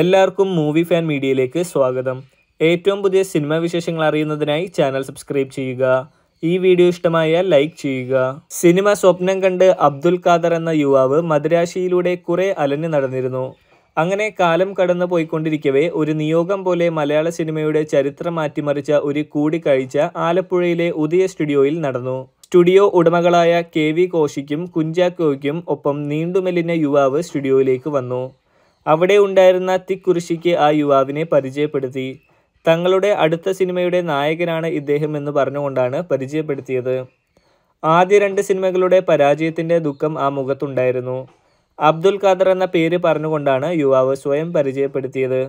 എല്ലാവർക്കും movie fan മീഡിയയിലേക്ക് സ്വാഗതം ഏറ്റവും പുതിയ സിനിമാ വിശേഷങ്ങൾ അറിയുന്നതിനായി ചാനൽ സബ്സ്ക്രൈബ് ചെയ്യുക ഈ വീഡിയോ ഇഷ്ടമായാൽ ലൈക്ക് ചെയ്യുക സിനിമ സ്വപ്നം കണ്ട് അബ്ദുൽ ഖാദർ എന്ന യുവാവ് മദ്രാശിയിലൂടെ കുറെ അലഞ്ഞു നടന്നിരുന്നു അങ്ങനെ കാലം കടന്നു പോയിക്കൊണ്ടിരിക്കവേ ഒരു നിയോഗം പോലെ മലയാള സിനിമയുടെ ചരിത്രം മാറ്റിമറിച്ച ഒരു കൂടിക്കാഴ്ച ആലപ്പുഴയിലെ ഉദയ സ്റ്റുഡിയോയിൽ നടന്നു സ്റ്റുഡിയോ ഉടമകളായ കെ വി കോശിക്കും കുഞ്ചാക്കോയ്ക്കും ഒപ്പം നീണ്ടുമെല്ലിന യുവാവ് സ്റ്റുഡിയോയിലേക്ക് വന്നു അവിടെ ഉണ്ടായിരുന്ന തിക്കുറിശിക്ക് ആ യുവാവിനെ പരിചയപ്പെടുത്തി തങ്ങളുടെ അടുത്ത സിനിമയുടെ നായകനാണ് ഇദ്ദേഹം എന്ന് പറഞ്ഞുകൊണ്ടാണ് പരിചയപ്പെടുത്തിയത് ആദ്യ രണ്ട് സിനിമകളുടെ പരാജയത്തിൻ്റെ ദുഃഖം ആ മുഖത്തുണ്ടായിരുന്നു അബ്ദുൽ ഖാദർ എന്ന പേര് പറഞ്ഞുകൊണ്ടാണ് യുവാവ് സ്വയം പരിചയപ്പെടുത്തിയത്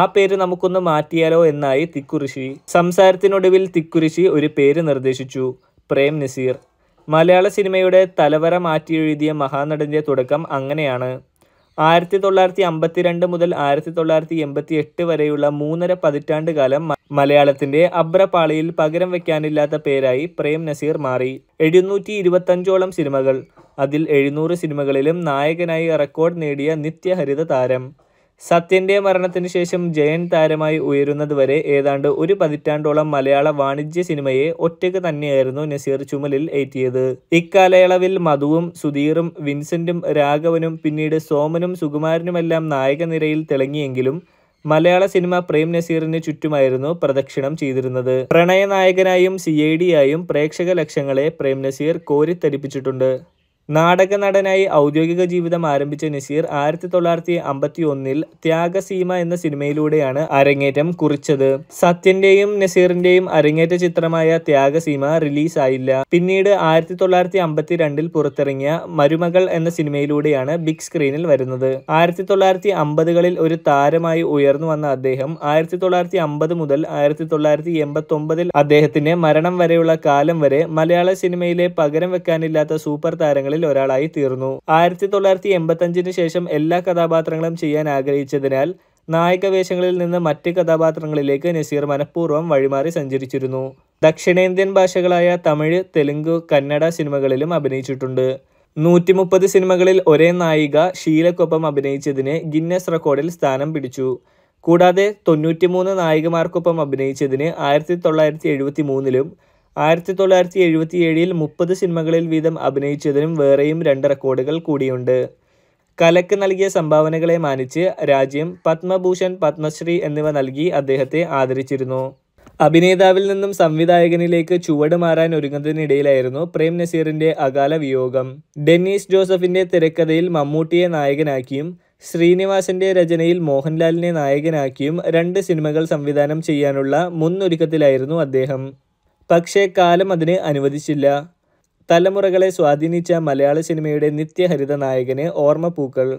ആ പേര് നമുക്കൊന്ന് മാറ്റിയാലോ എന്നായി തിക്കുറിശി സംസാരത്തിനൊടുവിൽ തിക്കുറിശി ഒരു പേര് നിർദ്ദേശിച്ചു പ്രേം നസീർ മലയാള സിനിമയുടെ തലവര മാറ്റിയെഴുതിയ മഹാനടൻ്റെ തുടക്കം അങ്ങനെയാണ് ആയിരത്തി തൊള്ളായിരത്തി അമ്പത്തിരണ്ട് മുതൽ ആയിരത്തി തൊള്ളായിരത്തി എൺപത്തി എട്ട് വരെയുള്ള മൂന്നര പതിറ്റാണ്ട് കാലം മലയാളത്തിന്റെ അബ്രപാളിയിൽ പകരം വെക്കാനില്ലാത്ത പേരായി പ്രേം നസീർ മാറി എഴുന്നൂറ്റി ഇരുപത്തഞ്ചോളം സിനിമകൾ അതിൽ എഴുന്നൂറ് സിനിമകളിലും നായകനായി റെക്കോർഡ് നേടിയ നിത്യഹരിത താരം സത്യന്റെ മരണത്തിന് ശേഷം ജയൻ താരമായി ഉയരുന്നതുവരെ ഏതാണ്ട് ഒരു പതിറ്റാണ്ടോളം മലയാള വാണിജ്യ സിനിമയെ ഒറ്റയ്ക്ക് തന്നെയായിരുന്നു നസീർ ചുമലിൽ ഏറ്റിയത് ഇക്കാലയളവിൽ മധുവും സുധീറും വിൻസെന്റും രാഘവനും പിന്നീട് സോമനും സുകുമാരനുമെല്ലാം നായകനിരയിൽ തിളങ്ങിയെങ്കിലും മലയാള സിനിമ പ്രേം നസീറിന് ചുറ്റുമായിരുന്നു പ്രദക്ഷിണം ചെയ്തിരുന്നത് പ്രണയനായകനായും സി ഐ ഡിയായും പ്രേക്ഷക ലക്ഷങ്ങളെ പ്രേം നസീർ കോരിത്തരിപ്പിച്ചിട്ടുണ്ട് നാടക നടനായി ഔദ്യോഗിക ജീവിതം ആരംഭിച്ച നസീർ ആയിരത്തി തൊള്ളായിരത്തി അമ്പത്തി ഒന്നിൽ ത്യാഗസീമ എന്ന സിനിമയിലൂടെയാണ് അരങ്ങേറ്റം കുറിച്ചത് സത്യന്റെയും നസീറിന്റെയും അരങ്ങേറ്റ ചിത്രമായ ത്യാഗസീമ റിലീസായില്ല പിന്നീട് ആയിരത്തി തൊള്ളായിരത്തി അമ്പത്തി രണ്ടിൽ പുറത്തിറങ്ങിയ മരുമകൾ എന്ന സിനിമയിലൂടെയാണ് ബിഗ് സ്ക്രീനിൽ വരുന്നത് ആയിരത്തി തൊള്ളായിരത്തി അമ്പതുകളിൽ ഒരു താരമായി ഉയർന്നു വന്ന അദ്ദേഹം ആയിരത്തി തൊള്ളായിരത്തി അമ്പത് മുതൽ ആയിരത്തി തൊള്ളായിരത്തി എൺപത്തി ഒമ്പതിൽ അദ്ദേഹത്തിന്റെ മരണം വരെയുള്ള കാലം വരെ മലയാള സിനിമയിലെ പകരം വെക്കാനില്ലാത്ത സൂപ്പർ താരങ്ങളിൽ കഥാപാത്രങ്ങളിൽ ഒരാളായി തീർന്നു ആയിരത്തി തൊള്ളായിരത്തി അഞ്ചിന് ശേഷം എല്ലാ കഥാപാത്രങ്ങളും ചെയ്യാൻ ആഗ്രഹിച്ചതിനാൽ വേഷങ്ങളിൽ നിന്ന് മറ്റ് കഥാപാത്രങ്ങളിലേക്ക് നസീർ മനഃപൂർവ്വം വഴിമാറി സഞ്ചരിച്ചിരുന്നു ദക്ഷിണേന്ത്യൻ ഭാഷകളായ തമിഴ് തെലുങ്ക് കന്നഡ സിനിമകളിലും അഭിനയിച്ചിട്ടുണ്ട് നൂറ്റി മുപ്പത് സിനിമകളിൽ ഒരേ നായിക ഷീലക്കൊപ്പം അഭിനയിച്ചതിന് ഗിന്നസ് റെക്കോർഡിൽ സ്ഥാനം പിടിച്ചു കൂടാതെ തൊണ്ണൂറ്റിമൂന്ന് നായികമാർക്കൊപ്പം അഭിനയിച്ചതിന് ആയിരത്തി തൊള്ളായിരത്തി എഴുപത്തി മൂന്നിലും ആയിരത്തി തൊള്ളായിരത്തി ഏഴിൽ മുപ്പത് സിനിമകളിൽ വീതം അഭിനയിച്ചതിനും വേറെയും രണ്ട് റെക്കോർഡുകൾ കൂടിയുണ്ട് കലക്ക് നൽകിയ സംഭാവനകളെ മാനിച്ച് രാജ്യം പത്മഭൂഷൺ പത്മശ്രീ എന്നിവ നൽകി അദ്ദേഹത്തെ ആദരിച്ചിരുന്നു അഭിനേതാവിൽ നിന്നും സംവിധായകനിലേക്ക് ചുവട് മാറാൻ ഒരുങ്ങുന്നതിനിടയിലായിരുന്നു പ്രേം നസീറിന്റെ അകാല വിയോഗം ഡെന്നീസ് ജോസഫിന്റെ തിരക്കഥയിൽ മമ്മൂട്ടിയെ നായകനാക്കിയും ശ്രീനിവാസന്റെ രചനയിൽ മോഹൻലാലിനെ നായകനാക്കിയും രണ്ട് സിനിമകൾ സംവിധാനം ചെയ്യാനുള്ള മുന്നൊരുക്കത്തിലായിരുന്നു അദ്ദേഹം പക്ഷേ കാലം അതിന് അനുവദിച്ചില്ല തലമുറകളെ സ്വാധീനിച്ച മലയാള സിനിമയുടെ നിത്യഹരിത നായകന് ഓർമ്മപ്പൂക്കൾ